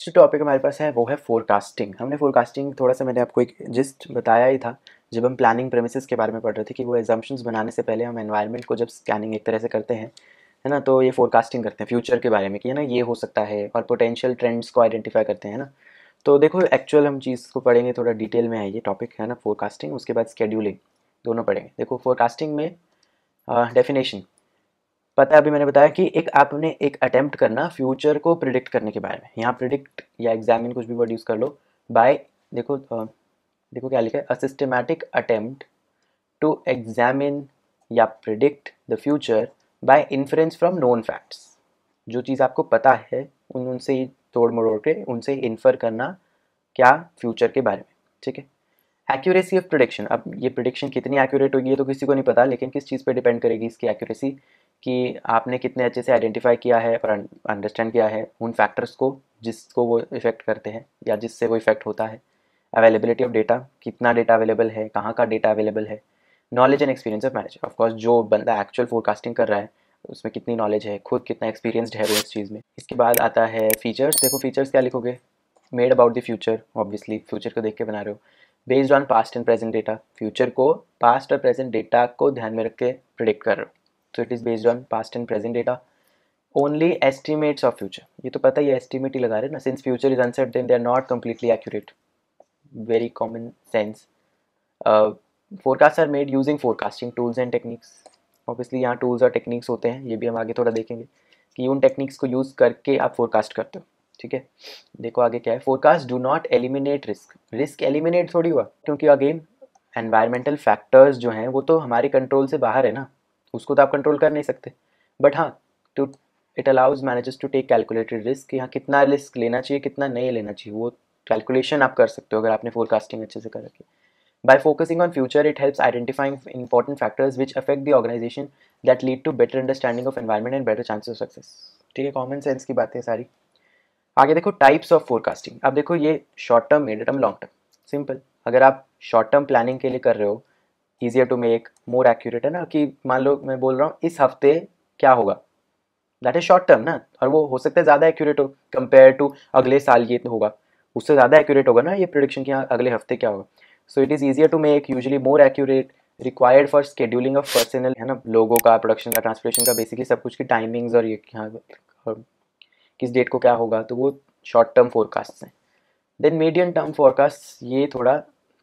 जो टॉपिक हमारे पास है वो है फोरकास्टिंग हमने फोरकास्टिंग थोड़ा सा मैंने आपको एक जिस्ट बताया ही था जब हम प्लानिंग प्रेमिसेस के बारे में पढ़ रहे थे कि वो एग्जाम्पन्स बनाने से पहले हम एनवायरनमेंट को जब स्कैनिंग एक तरह से करते हैं है ना तो ये फोरकास्टिंग करते हैं फ्यूचर के बारे में कि है ना ये हो सकता है और पोटेंशियल ट्रेंड्स को आइडेंटिफाई करते हैं ना तो देखो एक्चुअल हम चीज़ को पढ़ेंगे थोड़ा डिटेल में है ये टॉपिक है ना फोरकास्टिंग उसके बाद स्केड्यूलिंग दोनों पढ़ेंगे देखो फोरकास्टिंग में डेफिनेशन पता है अभी मैंने बताया कि एक आपने एक अटेम्प्ट करना फ्यूचर को प्रिडिक्ट करने के बारे में यहाँ प्रिडिक्ट या एग्जामिन कुछ भी वर्ड यूज़ कर लो बाय देखो देखो क्या लिखा है a systematic attempt to examine या predict the future by influence from known facts जो चीज़ आपको पता है उन उनसे ही तोड़ मरोड़ के उनसे इन्फर करना क्या फ्यूचर के बारे में ठीक है एक्यूरेसी ऑफ प्रोडिक्शन अब ये प्रोडिक्शन कितनी एक्यूरेट होगी ये तो किसी को नहीं पता लेकिन किस चीज़ पे डिपेंड करेगी इसकी एक्यूरेसी कि आपने कितने अच्छे से आइडेंटिफाई किया है और अंडरस्टैंड किया है उन फैक्टर्स को जिसको वो इफ़ेक्ट करते हैं या जिससे वो इफ़ेक्ट होता है अवेलेबिलिटी ऑफ डेटा कितना डेटा अवेलेबल है कहाँ का डेटा अवेलेबल है knowledge and experience of manager of course जो बंदा एक्चुअल फोरकास्टिंग कर रहा है उसमें कितनी नॉलेज है खुद कितना एक्सपीरियंसड है वो इस चीज़ में इसके बाद आता है फीचर्स देखो फीचर्स क्या लिखोगे made about the future obviously future को देख के बना रहे हो based on past and present data future को पास्ट और प्रेजेंट डेटा को ध्यान में रख के प्रिडिक्ट कर रहे हो so it is based on past and present data only estimates of future ये तो पता ही एस्टिमेट ही लगा रहे ना since future is uncertain they are not completely accurate very common sense forecast are made using forecasting tools and techniques obviously यहाँ tools और टेक्निक्स होते हैं ये भी हम आगे थोड़ा देखेंगे कि उन टेक्निक्स को यूज करके आप फोरकास्ट करते हो ठीक है देखो आगे क्या है forecast do not eliminate risk risk eliminate थोड़ी हुआ क्योंकि अगेन एनवायरमेंटल फैक्टर्स जो हैं वो तो हमारे कंट्रोल से बाहर है ना उसको तो आप कंट्रोल कर नहीं सकते बट हाँ to it allows managers to take calculated risk यहाँ कितना रिस्क लेना चाहिए कितना नहीं लेना चाहिए वो कैलकुलेशन आप कर सकते हो अगर आपने फोरकास्टिंग अच्छे से कर रखी by focusing on future it helps identifying important factors which affect the organisation that lead to better understanding of environment and better chances of success ठीक है कॉमन सेंस की बात है सारी आगे देखो टाइप्स ऑफ फोरकास्टिंग अब देखो ये short term mid term long term simple अगर आप शॉर्ट टर्म प्लानिंग के लिए कर रहे हो easier to make more accurate है ना कि मान लो मैं बोल रहा हूँ इस हफ्ते क्या होगा दैट इज शॉर्ट टर्म ना और वो हो सकता है ज़्यादा एक्यूरेट हो कम्पेयर टू अगले साल ये तो होगा उससे ज़्यादा एक्यूरेट होगा ना ये प्रोडिक्शन कि हाँ, अगले हफ्ते क्या होगा so it is easier to make usually more accurate required for scheduling of personnel है ना लोगों का प्रोडक्शन का ट्रांसपोर्टेशन का बेसिकली सब कुछ की टाइमिंग्स और ये हाँ किस डेट को क्या होगा तो वो शॉर्ट टर्म फोरकास्ट हैं देन मीडियम टर्म फोरकास्ट ये थोड़ा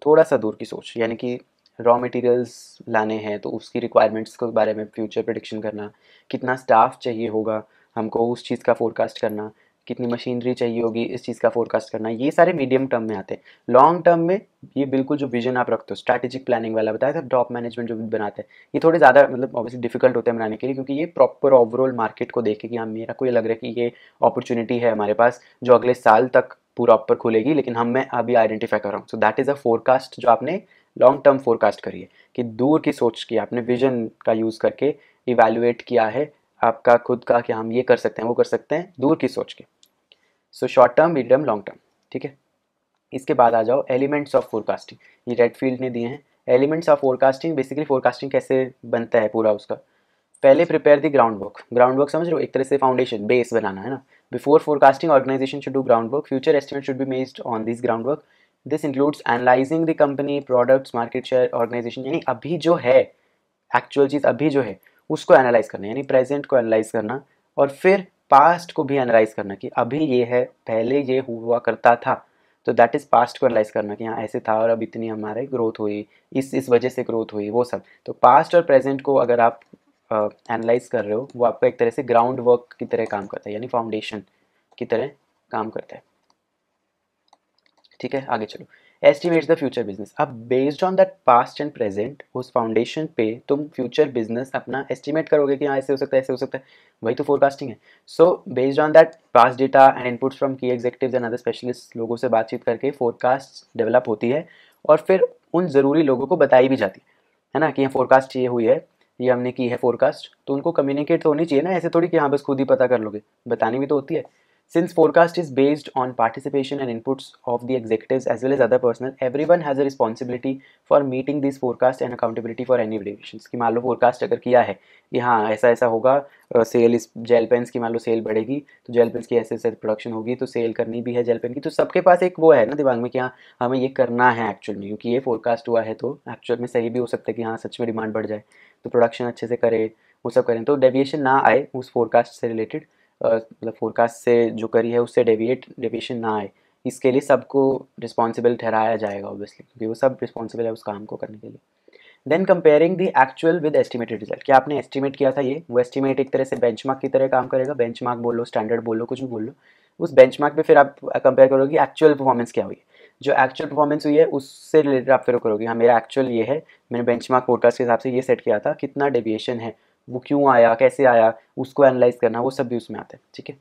थोड़ा सा दूर की सोच यानी कि रॉ मटेरियल्स लाने हैं तो उसकी रिक्वायरमेंट्स के बारे में फ्यूचर प्रडिक्शन करना कितना स्टाफ चाहिए होगा हमको उस चीज़ का फोरकास्ट करना कितनी मशीनरी चाहिए होगी इस चीज़ का फोरकास्ट करना ये सारे मीडियम टर्म में आते हैं लॉन्ग टर्म में ये बिल्कुल जो विजन आप रखते हो स्ट्रैटेजिक प्लानिंग वाला बताया था टॉप मैनेजमेंट जो बनाते हैं ये थोड़े ज़्यादा मतलब ऑब्वियसली डिफिकल्ट होते हैं बनाने के लिए क्योंकि ये प्रॉपर ओवरऑल मार्केट को देखे कि हाँ मेरा कोई लग रहा है कि ये अपॉर्चुनिटी है हमारे पास जो अगले साल तक पूरा ऊपर खुलेगी लेकिन हम मैं अभी आइडेंटिफाई कर रहा हूँ so that is a forecast जो आपने लॉन्ग टर्म फोरकास्ट करिए कि दूर की सोच की आपने विजन का यूज़ करके इवेलुएट किया है आपका खुद का कि हम ये कर सकते हैं वो कर सकते हैं दूर की सोच के so short term medium long term ठीक है इसके बाद आ जाओ एलिमेंट्स ऑफ फोरकास्टिंग ये रेड फील्ड ने दिए हैं elements of forecasting basically forecasting कैसे बनता है पूरा उसका पहले prepare the ground work ground work समझ लो एक तरह से फाउंडेशन बेस बनाना है ना before forecasting organisation should do ground work future estimate should be based on this ground work this includes analysing the company products market share organisation यानी अभी जो है एक्चुअल चीज़ अभी जो है उसको एनालाइज करना यानी प्रेजेंट को एनालाइज करना और फिर पास्ट को भी एनालाइज करना कि अभी ये है पहले ये हुआ करता था तो दैट इज़ पास्ट को एनालाइज करना कि हाँ ऐसे था और अब इतनी हमारे ग्रोथ हुई इस इस वजह से ग्रोथ हुई वो सब तो पास्ट और प्रेजेंट को अगर आप एनालाइज uh, कर रहे हो वो आपका एक तरह से ग्राउंड वर्क की तरह काम करता है यानी फाउंडेशन की तरह काम करता है ठीक है आगे चलो एस्टिमेट द फ्यूचर बिजनेस अब based on that past and present उस फाउंडेशन पे तुम फ्यूचर बिजनेस अपना एस्टिमेट करोगे कि हाँ ऐसे हो सकता है ऐसे हो सकता है वही तो फोरकास्टिंग है so based on that past data and inputs from key executive and other specialist लोगों से बातचीत करके फोरकास्ट डेवलप होती है और फिर उन ज़रूरी लोगों को बताई भी जाती है है ना कि यहाँ फोरकास्ट ये हुई है ये हमने की है फोरकास्ट तो उनको कम्युनिकेट तो होनी चाहिए ना ऐसे थोड़ी कि हाँ बस खुद ही पता कर लोगे बतानी भी तो होती है Since forecast is based on participation and inputs of the executives as well as other personnel, everyone has a responsibility for meeting these forecast and accountability for any deviations. कि मान लो forecast अगर किया है कि हाँ ऐसा ऐसा होगा सेल इस जेल पेन्स की मान लो सेल बढ़ेगी तो जेल पेन्स की ऐसे ऐसे प्रोडक्शन होगी तो सेल करनी भी है जेल पेन की तो सबके पास एक वो है ना दिमाग में कि हाँ हमें ये करना है एक्चुअल में क्योंकि ये फोरकास्ट हुआ है तो एक्चुअल में सही भी हो सकता है कि हाँ सच में डिमांड बढ़ जाए तो प्रोडक्शन अच्छे से करें वो सब करें तो डेविएशन ना आए उस फोरकास्ट से रिलेटेड मतलब फोरकास्ट से जो करी है उससे डेविएट डेविएशन ना आए इसके लिए सबको रिस्पॉन्सिबल ठहराया जाएगा ऑब्वियसली क्योंकि वो सब रिस्पॉन्सिबल है उस काम को करने के लिए then comparing the actual with estimated result क्या आपने एस्टिमेट किया था ये वो एस्टिमेट एक तरह से बेंच की तरह काम करेगा मार्क बोलो स्टैंडर्ड बोलो कुछ भी बोलो उस बेंच पे फिर आप कंपेयर करोगे एक्चुअल परफॉर्मेंस क्या हुई जो एक्चुअल परफॉर्मेंस हुई है उससे रिलेटेड आप फिर करोगे हाँ मेरा एक्चुअल ये है मैंने बेंच मार्क के हिसाब से ये सेट किया था कितना डेविएशन है वो क्यों आया कैसे आया उसको एनालाइज करना वो सब भी उसमें आता है ठीक है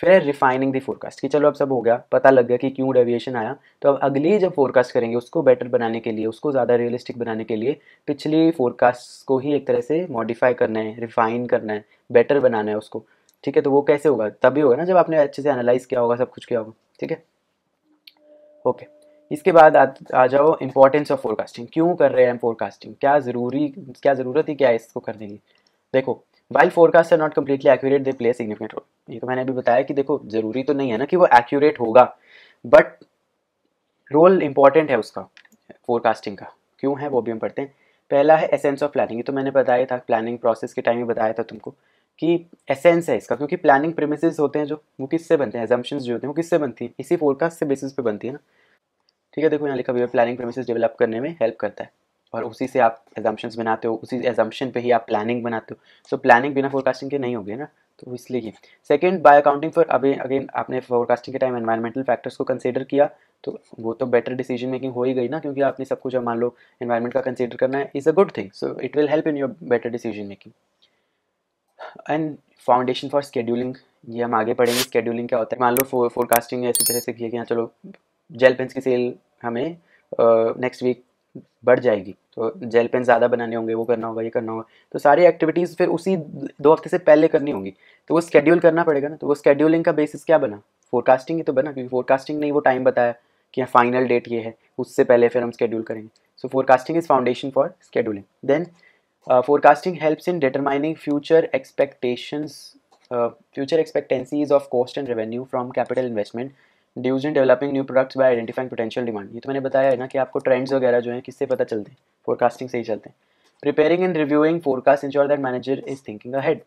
फिर है रिफाइनिंग दी फोरकास्ट कि चलो अब सब हो गया पता लग गया कि क्यों डेविएशन आया तो अब अगली जब फोरकास्ट करेंगे उसको बेटर बनाने के लिए उसको ज़्यादा रियलिस्टिक बनाने के लिए पिछली फोरकास्ट को ही एक तरह से मॉडिफाई करना है रिफाइन करना है बेटर बनाना है उसको ठीक है तो वो कैसे होगा तभी होगा ना जब आपने अच्छे से एनालाइज किया होगा सब कुछ किया होगा ठीक है ओके इसके बाद आ, आ जाओ इंपॉर्टेंस ऑफ फोरकास्टिंग क्यों कर रहे हैं फोरकास्टिंग क्या ज़रूरी क्या ज़रूरत ही क्या है इसको करने की देखो while forecast are not completely accurate they play significant role ये तो मैंने अभी बताया कि देखो ज़रूरी तो नहीं है ना कि वो एक्यूरेट होगा बट रोल इंपॉर्टेंट है उसका फोरकास्टिंग का क्यों है वो भी हम पढ़ते हैं पहला है एसेंस ऑफ प्लानिंग तो मैंने बताया था प्लानिंग प्रोसेस के टाइम ही बताया था तुमको कि एसेंस है इसका क्योंकि प्लानिंग प्रेमिस होते हैं जो वो किससे बनते हैं एजम्पन्स जो होते हैं वो किससे बनती है इसी फोरकास्ट से बेसिस पे बनती है ना ठीक है देखो यहाँ लिखा हुआ प्लानिंग प्रेमिस डेवलप करने में हेल्प करता है और उसी से आप एजम्पन्स बनाते हो उसी एजम्पन पे ही आप प्लानिंग बनाते हो सो so, प्लानिंग बिना फोरकास्टिंग के नहीं होगी ना तो इसलिए ही सेकेंड बाय अकाउंटिंग फॉर अभी अगेन आपने फोरकास्टिंग के टाइम एनवायरमेंटल फैक्टर्स को कंसिडर किया तो वो तो बेटर डिसीजन मेकिंग हो ही गई ना क्योंकि आपने सब कुछ मान लो एनवायरमेंट का कंसिडर करना है is a good thing so it will help in your better decision making and foundation for scheduling ये हम आगे पढ़ेंगे स्केड्यूलिंग क्या होता है मान लो फोरकास्टिंग ऐसे तरह से किया कि हाँ चलो जेल पेंस की सेल हमें नेक्स्ट वीक बढ़ जाएगी तो जेल पेन ज़्यादा बनाने होंगे वो करना होगा ये करना होगा तो सारी एक्टिविटीज़ फिर उसी दो हफ्ते से पहले करनी होंगी तो वो स्केड्यूल करना पड़ेगा ना तो वो स्केड्यूलिंग का बेसिस क्या बना फोरकास्टिंग ही तो बना क्योंकि फोरकास्टिंग ने वो टाइम बताया कि फाइनल हाँ, डेट ये है उससे पहले फिर हम स्केड्यूल करेंगे so forecasting is foundation for scheduling then forecasting helps in determining future expectations future expectancies of cost and revenue from capital investment dues in developing new products by identifying potential demand ये तो मैंने बताया है ना कि आपको trends वगैरह जो है किससे पता चलते हैं फोरकास्टिंग से ही चलते हैं preparing and reviewing forecast ensure that manager is thinking ahead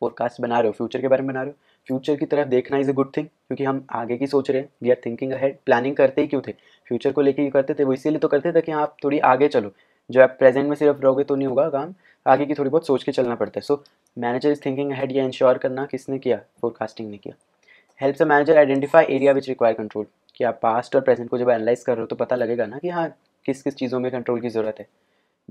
forecast बना रहे हो फ्यूचर के बारे में बना रहे हो फ्यूचर की तरफ देखना इज़ अ गुड थिंग क्योंकि हम आगे की सोच रहे हैं we are thinking ahead planning करते ही क्यों थे फ्यूचर को लेकर ही करते थे वो इसीलिए तो करते थे कि आप थोड़ी आगे चलो जो आप प्रेजेंट में सिर्फ रहोगे तो नहीं होगा काम आगे की थोड़ी बहुत सोच के चलना पड़ता है so manager is thinking ahead या इंश्योर करना किसने किया फोरकास्टिंग ने किया helps a manager identify area which require control कि आप पास्ट और प्रेजेंट को जब एनालाइज कर रहे हो तो पता लगेगा ना कि हाँ किस किस चीज़ों में कंट्रोल की ज़रूरत है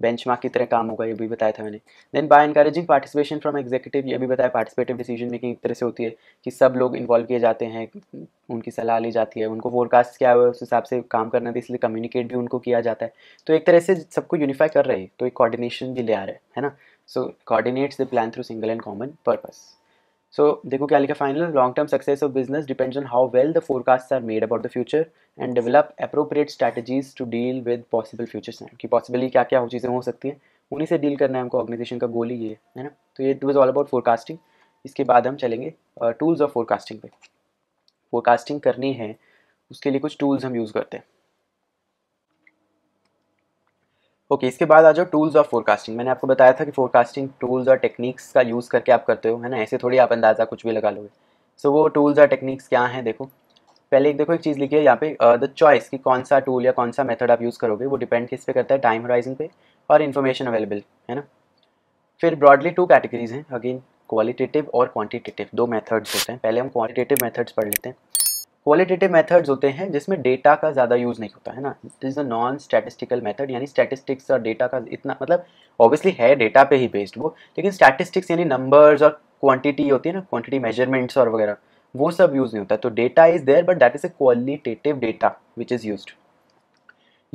बेंच मार्क की तरह काम होगा ये भी बताया था मैंने then by encouraging participation from executive ये भी बताया पार्टिसिपेटिव डिसीजन मेकिंग एक तरह से होती है कि सब लोग इन्वॉल्व किए जाते हैं उनकी सलाह ली जाती है उनको फोरकास्ट क्या है उस हिसाब से काम करना था इसलिए कम्युनिकेट भी उनको किया जाता है तो एक तरह से सबको यूनिफाई कर रहे हैं तो एक कॉर्डिनेशन भी ले आ रहा है ना so coordinates the plan through single and common purpose so देखो क्या लिखा final long term success of business depends on how well the forecast are made about the future and develop appropriate strategies to deal with possible future snap कि possibly क्या क्या चीज़ें हो सकती हैं उन्हीं से डील करना है हमको ऑर्गेनाइजेशन का गोल ही ये है ना तो ये it was all about forecasting इसके बाद हम चलेंगे टूल्स ऑफ फोरकास्टिंग पे फोरकास्टिंग करनी है उसके लिए कुछ टूल्स हम यूज़ करते हैं ओके इसके बाद आ जाओ टूल्स ऑफ फोरकास्टिंग मैंने आपको बताया था कि फोरकास्टिंग टूल्स और टेक्निक्स का यूज़ करके आप करते हो है ना ऐसे थोड़ी आप अंदाज़ा कुछ भी लगा लोगे सो so, वो टूल्स और टेक्निक्स क्या हैं देखो पहले एक देखो एक चीज़ लिखी है यहाँ पे द चॉइस कि कौन सा टूल या कौन सा मेथड आप यूज़ करोगे वो डिपेंड किस पे करता है टाइम होराइजन पे और इन्फॉर्मेशन अवेलेबल है ना फिर ब्रॉडली टू कैटेगरीज हैं अगेन क्वालिटेटिव और क्वान्टिटेटिव दो मैथड्स होते हैं पहले हम क्वांटिटेटिव मैथड्स पढ़ लेते हैं क्वालिटेटिव मेथड्स होते हैं जिसमें डेटा का ज़्यादा यूज़ नहीं होता है ना this is a non statistical method यानी स्टैटिस्टिक्स और डेटा का इतना मतलब ऑब्वियसली है डेटा पे ही बेस्ड वो लेकिन स्टैटिस्टिक्स यानी नंबर्स और क्वांटिटी होती है ना क्वांटिटी मेजरमेंट्स और वगैरह वो सब यूज़ नहीं होता तो data is there but that is a qualitative data which is use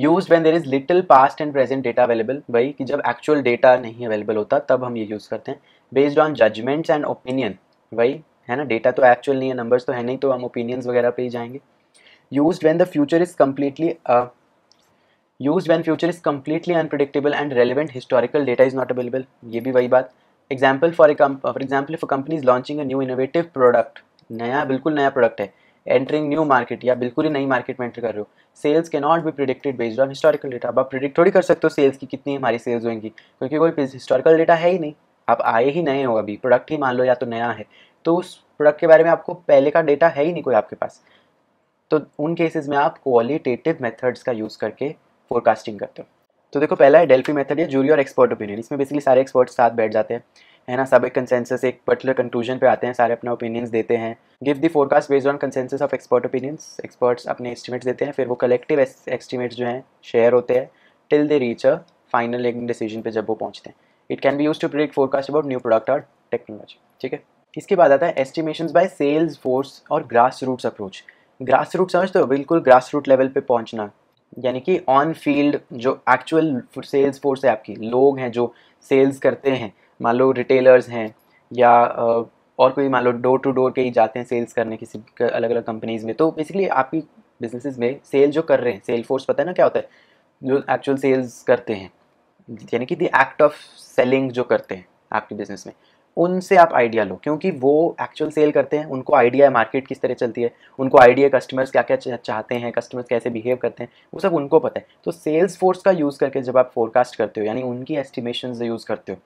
use when there is little past and present data available भाई कि जब एक्चुअल डेटा नहीं अवेलेबल होता तब हम ये यूज़ करते हैं based on judgements and opinion भाई है ना डेटा तो एक्चुअल नहीं है नंबर्स तो है नहीं तो हम ओपिनियंस वगैरह पे ही जाएंगे use when the future is completely use when future is completely unpredictable and relevant historical data is not available ये भी वही बात example for for example for company is launching a new innovative product नया बिल्कुल नया product है entering new market या बिल्कुल ही नई मार्केट में एंटर कर रहे हो सेल्स के नॉट भी predicted based on historical data आप प्रिडिक्ट थोड़ी कर सकते हो सेल्स की कितनी हमारी सेल्स होंगी क्योंकि कोई हिस्टोरिकल डेटा है ही नहीं आप आए ही नए हो अभी प्रोडक्ट ही मान लो या तो नया है तो उस प्रोडक्ट के बारे में आपको पहले का डेटा है ही नहीं कोई आपके पास तो उन केसेस में आप क्वालिटेटिव मेथड्स का यूज़ करके फोरकास्टिंग करते हो तो देखो पहला है डेल्फी मेथड या जूरी और एक्सपर्ट ओपिनियन इसमें बेसिकली सारे एक्सपर्ट साथ बैठ जाते हैं है ना सब एक कंसेंसस एक पर्टिकुलर कंक्लूजन पे आते हैं सारे अपना ओपिनियंस देते हैं give the forecast based on consensus of expert opinions experts अपने एस्टिमेट्स देते हैं फिर वो कलेक्टिव एस्टिमेट्स जो हैं शेयर होते हैं till they reach a final एक डिसीजन पे जब वो पहुँचते हैं it can be use to predict forecast about new product और टेक्नोलॉजी ठीक है इसके बाद आता है एस्टिमेशन बाय सेल्स फोर्स और grass roots approach grass root समझते हो बिल्कुल ग्रास रूट लेवल पे पहुंचना यानी कि ऑन फील्ड जो एक्चुअल सेल्स फोर्स है आपकी लोग हैं जो सेल्स करते हैं मान लो रिटेलर्स हैं या और कोई मान लो डोर टू डोर कहीं जाते हैं सेल्स करने किसी अलग अलग कंपनीज में तो बेसिकली आपकी बिजनेस में सेल जो कर रहे हैं सेल फोर्स पता है ना क्या होता है जो एक्चुअल सेल्स करते हैं यानी कि दी एक्ट ऑफ सेलिंग जो करते हैं आपके बिजनेस में उनसे आप आइडिया लो क्योंकि वो एक्चुअल सेल करते हैं उनको आइडिया है मार्केट किस तरह चलती है उनको आइडिया कस्टमर्स क्या क्या चाहते हैं कस्टमर्स कैसे बिहेव करते हैं वो सब उनको पता है तो सेल्स फोर्स का यूज़ करके जब आप फोरकास्ट करते हो यानी उनकी एस्टिमेशन यूज़ करते हो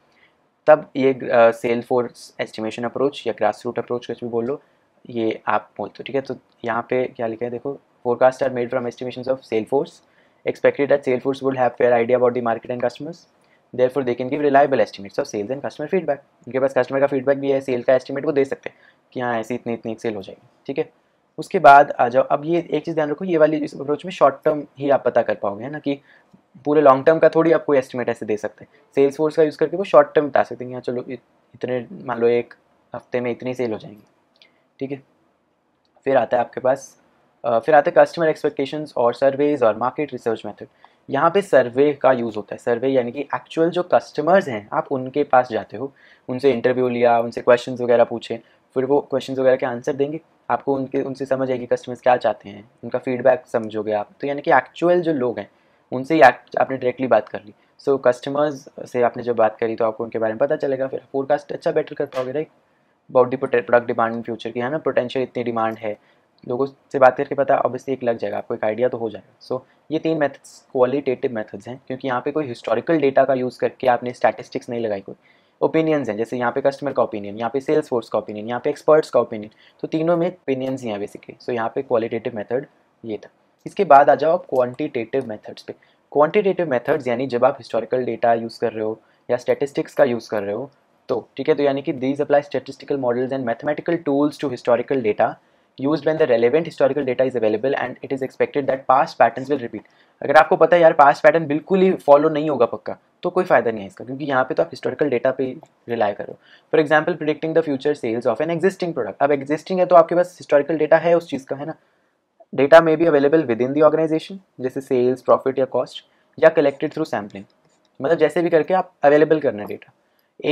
तब ये सेल फोर्स एस्टिमेशन अप्रोच या ग्रास रूट अप्रोच कुछ भी बोल लो ये आप बोलते हो ठीक है तो यहाँ पे क्या लिखा है देखो forecast are made from estimation of sale force expected that sale force would have fair idea about the market and customers there they can give reliable estimates of sales and customer feedback उनके पास customer का feedback भी है cell का estimate वो दे सकते हैं कि हाँ ऐसी इतनी इतनी सेल हो जाएगी ठीक है उसके बाद आ जाओ अब ये एक चीज़ ध्यान रखो ये वाली इस अप्रोच में शॉर्ट टर्म ही आप पता कर पाओगे है ना कि पूरे लॉन्ग टर्म का थोड़ी आप कोई एस्टिमेट ऐसे दे सकते हैं सेल्स फोर्स का यूज़ करके वो शॉर्ट टर्म बता सकते हैं यहाँ चलो इतने मान लो एक हफ्ते में इतनी सेल हो जाएंगी ठीक है फिर आता है आपके पास फिर आते हैं कस्टमर एक्सपेक्टेशंस और सर्वेज और मार्केट रिसर्च मेथड यहाँ पे सर्वे का यूज़ होता है सर्वे यानी कि एक्चुअल जो कस्टमर्स हैं आप उनके पास जाते हो उनसे इंटरव्यू लिया उनसे क्वेश्चन वगैरह पूछे फिर वो क्वेश्चन वगैरह के आंसर देंगे आपको उनके उनसे समझ आएगी कस्टमर्स क्या चाहते हैं उनका फीडबैक समझोगे आप तो यानी कि एक्चुअल जो लोग हैं उनसे ही आपने डायरेक्टली बात कर ली सो so, कस्टमर्स से आपने जब बात करी तो आपको उनके बारे में पता चलेगा फिर फोरकास्ट अच्छा बेटर कर पाओगे right about the product demand in future की है ना पोटेंशियल इतनी डिमांड है लोगों से बात करके पता ऑब्वियसली एक लग जाएगा आपको एक आइडिया तो हो जाएगा सो so, ये तीन मेथड्स क्वालिटेटिव मेथड्स हैं क्योंकि यहाँ पे कोई हिस्टोरिकल डेटा का यूज़ करके आपने स्टैटिस्टिक्स नहीं लगाई कोई ओपिनियंस हैं जैसे यहाँ पे कस्टमर का ओपिनियन यहाँ पे सेल्स फोर्स का ओपिनियन यहाँ पे एक्सपर्ट्स का ओपिनियन तो तीनों में ओपिनियंस ही हैं बेसिकली सो so, यहाँ पे क्वालिटेटिव मेथड ये था इसके बाद आ जाओ आप क्वान्टिटेटिव मैथड्स पे क्वान्टिटेटिव मैथड्स यानी जब आप हिस्टोरिकल डेटा यूज़ कर रहे हो या स्टेटिस्टिक्स का यूज़ कर रहे हो तो ठीक है तो यानी कि these apply statistical models and mathematical tools to historical data use when the relevant historical data is available and it is expected that past pattern will repeat अगर आपको पता है यार पास्ट पैटर्न बिल्कुल ही फॉलो नहीं होगा पक्का तो कोई फायदा नहीं है इसका क्योंकि यहाँ पे तो आप हिस्टोरिकल डेटा पे रिलाय करो for example predicting the future sales of an existing product अब एग्जिस्टिंग है तो आपके पास हिस्टोरिकल डेटा है उस चीज़ का है ना डेटा मे भी available within the organisation जैसे सेल्स प्रॉफिट या कॉस्ट या कलेक्टेड थ्रू सैम्पलिंग मतलब जैसे भी करके आप अवेलेबल करना data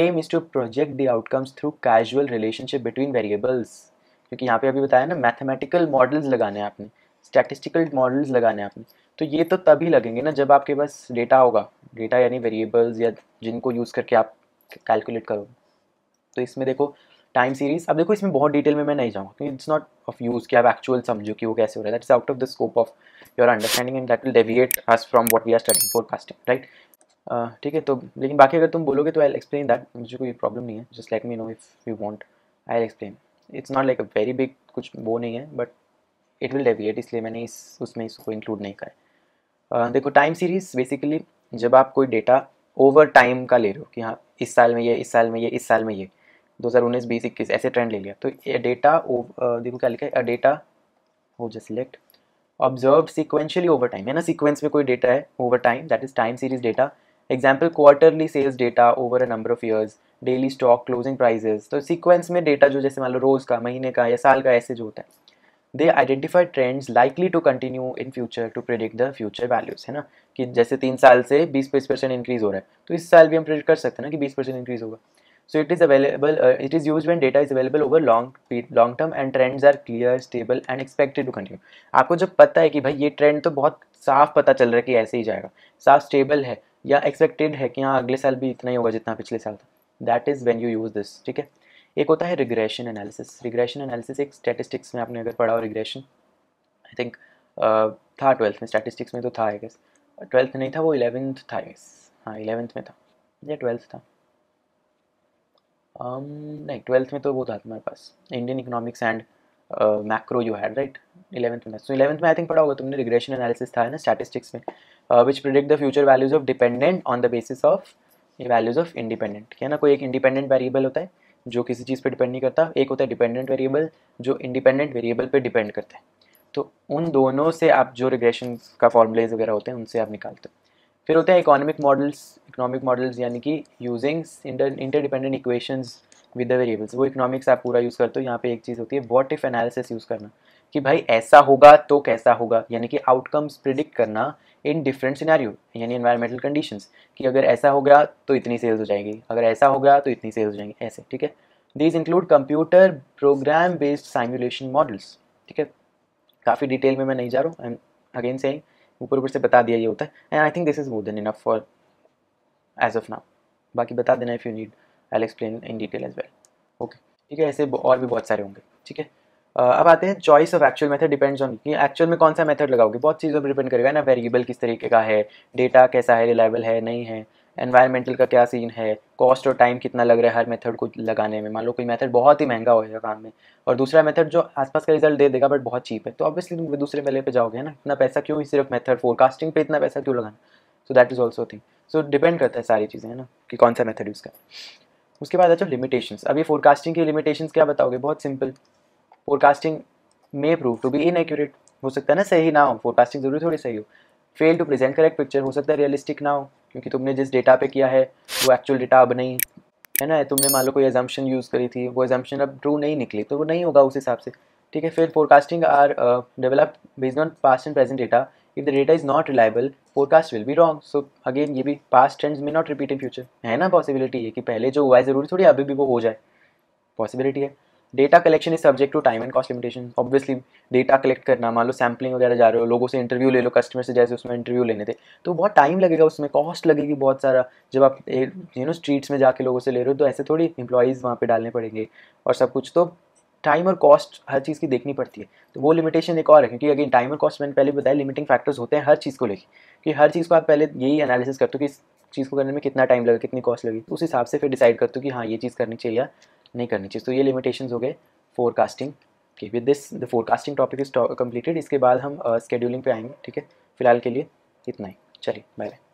aim is to project the outcomes through casual relationship between variables क्योंकि यहाँ पे अभी बताया ना मैथमेटिकल मॉडल्स लगाने हैं आपने स्टैटिस्टिकल मॉडल्स लगाने हैं आपने तो ये तो तभी लगेंगे ना जब आपके पास डेटा होगा डेटा यानी वेरिएबल्स या जिनको यूज़ करके आप कैलकुलेट करोगे तो इसमें देखो टाइम सीरीज अब देखो इसमें बहुत डिटेल में मैं नहीं जाऊँगा क्योंकि इट्स नॉट ऑफ यूज़ कि आप एक्चुअल समझो कि वो कैसे हो रहा है that's out of the scope of your understanding and that will deviate us from what we are studying casting right ठीक है तो लेकिन बाकी अगर तुम बोलोगे तो आई एक्सप्लेन दैट मुझे कोई प्रॉब्लम नहीं है just let me know if you want I explain it's not like a very big कुछ वो नहीं है बट इट विल डेविएट इसलिए मैंने इस उसमें इसको इंक्लूड नहीं करा uh, देखो टाइम सीरीज बेसिकली जब आप कोई डेटा ओवर टाइम का ले रहे हो कि हाँ इस साल में ये इस साल में ये इस साल में ये दो हज़ार उन्नीस बीस इक्कीस ऐसे ट्रेंड ले लिया तो ये डेटा देखो क्या लिखा है डेटा हो जा select observe sequentially over time है ना सिक्वेंस में कोई डेटा है over time that is time series data example quarterly sales data over a number of years daily stock closing prices तो सीक्वेंस में डेटा जो जैसे मान लो रोज़ का महीने का या साल का ऐसे जो होता है they identify trends likely to continue in future to predict the future values है ना कि जैसे तीन साल से बीस बीस परसेंट इंक्रीज हो रहा है तो इस साल भी हम प्रिडिक्ट कर सकते हैं ना कि बीस परसेंट इंक्रीज होगा so it is available it is use when data is available over long long term and trends are clear stable and expected to continue आपको जब पता है कि भाई ये ट्रेंड तो बहुत साफ पता चल रहा है कि ऐसे ही जाएगा साफ स्टेबल है या एक्सपेक्टेड है कि हाँ अगले साल भी इतना ही होगा जितना पिछले साल था that is when you use this ठीक है एक होता है रिग्रेशन एनालिसिस रिग्रेशन एनालिसिस एक स्टैटिस्टिक्स में आपने अगर पढ़ा हो रिग्रेशन आई थिंक था ट्वेल्थ में स्टैटिस्टिक्स में तो था आई गेस ट्वेल्थ नहीं था वो इलेवेंथ था आई गेस हाँ इलेवेंथ में था या ट्वेल्थ था um, नहीं ट्वेल्थ में तो वो था तुम्हारे पास Indian economics and macro you had right eleventh में सो इलेवंथ में आई थिंक पढ़ा होगा तुमने रिग्रेशन एनालिसिस था ना स्टैटिस्टिक्स में which predict the future values of dependent on the basis of values of independent है ना कोई एक इंडिपेंडेंट वेरिएबल होता है जो किसी चीज़ पर डिपेंड नहीं करता एक होता है डिपेंडेंट वेरिएबल जो इंडिपेंडेंट वेरिएबल पर डिपेंड करता है तो उन दोनों से आप जो रिग्रेशन का फॉर्मुलेज वगैरह होते हैं उनसे आप निकालते हो फिर होते हैं इकोनॉमिक मॉडल्स इकोनॉमिक मॉडल्स यानी कि using inter interdependent equations with the variables वो इकोनॉमिक्स आप पूरा यूज़ करते हो यहाँ पे एक चीज़ होती है वॉट इफ़ एनालिसिस यूज़ करना कि भाई ऐसा होगा तो कैसा होगा यानी कि आउटकम्स प्रिडिक्ट करना इन डिफरेंट सिनारियो यानी इन्वायरमेंटल कंडीशंस कि अगर ऐसा हो गया तो इतनी सेल्स हो जाएगी अगर ऐसा हो गया तो इतनी सेल्स हो जाएंगी ऐसे ठीक है these include computer program based simulation models ठीक है काफ़ी डिटेल में मैं नहीं जा रहा हूँ एंड अगेन से ऊपर ऊपर से बता दिया ये होता है and I think this is more than enough for as of now बाकी बता देना if you need I explain in detail as well okay ठीक है ऐसे और भी बहुत सारे होंगे ठीक है अब आते हैं choice of actual method depends on कि एक्चुअल में कौन सा मेथड लगाओगे बहुत चीज़ों पर डिपेंड करेगा ना वेरिएबल किस तरीके का है डेटा कैसा है रिलायबल है नहीं है एनवायरमेंटल का क्या सीन है कॉस्ट और टाइम कितना लग रहा है हर मेथड को लगाने में मान लो कोई मेथड बहुत ही महंगा होएगा काम में और दूसरा मेथड जो आसपास का रिजल्ट दे देगा बट बहुत चीप है तो ऑब्वियसली तुम दूसरे वेले पे जाओगे ना इतना पैसा क्यों ही सिर्फ मेथड फोरकास्टिंग पे इतना पैसा क्यों लगाना so that is also thing so depend करता है सारी चीज़ें है ना कि कौन सा मेथड यूज़ करें उसके बाद अच्छा लिमिटेशन लिमिटेशंस अब ये फोरकास्टिंग की लिमिटेशंस क्या बताओगे बहुत simple forecasting may prove to be inaccurate हो सकता है ना सही ना हो फोरकास्टिंग जरूरी थोड़ी सही हो fail to present correct picture हो सकता है रियलिस्टिक ना हो क्योंकि तुमने जिस डेटा पे किया है वो एक्चुअल डेटा अब नहीं है ना तुमने मान लो कोई एजम्पन यूज़ करी थी वो एजम्पन अब ट्रू नहीं निकली तो वो नहीं होगा उस हिसाब से ठीक है फिर forecasting are develop based on past and present data if the data is not reliable forecast will be wrong so again ये भी past trends may not repeat in future है ना possibility है कि पहले जो हुआ है ज़रूरी थोड़ी अभी भी वो हो जाए possibility है data collection is subject to time and cost limitation obviously data collect करना मान लो सैम्पलिंग वगैरह जा रहे हो लोगों से इंटरव्यू ले लो कस्टमर से जैसे उसमें इंटरव्यू लेने थे तो बहुत टाइम लगेगा उसमें कॉस्ट लगेगी बहुत सारा जब आप यू नो स्ट्रीट्स में जाके लोगों से ले रहे हो तो ऐसे थोड़ी इंप्लाइज वहाँ पे डालने पड़ेंगे और सब कुछ तो टाइम और कॉस्ट हर चीज़ की देखनी पड़ती है तो वो लिमिटेशन एक और है क्योंकि अगेन टाइम और कॉस्ट मैंने पहले बताया लिमिटिंग फैक्टर्स होते हैं हर चीज़ को लेकर कि हर चीज़ को आप पहले यही एनालिसिस करते हो कि इस चीज़ को करने में कितना टाइम लगेगा कितनी कॉस्ट लगी उस हिसाब से फिर डिसाइड करते हो कि हाँ ये चीज़ करनी चाहिए या नहीं करनी चाहिए तो ये लिमिटेशन हो गए फोरकास्टिंग के with this the forecasting topic is completed इसके बाद हम स्केड्यूलिंग पे आएंगे ठीक है फिलहाल के लिए इतना ही चलिए बाय बाय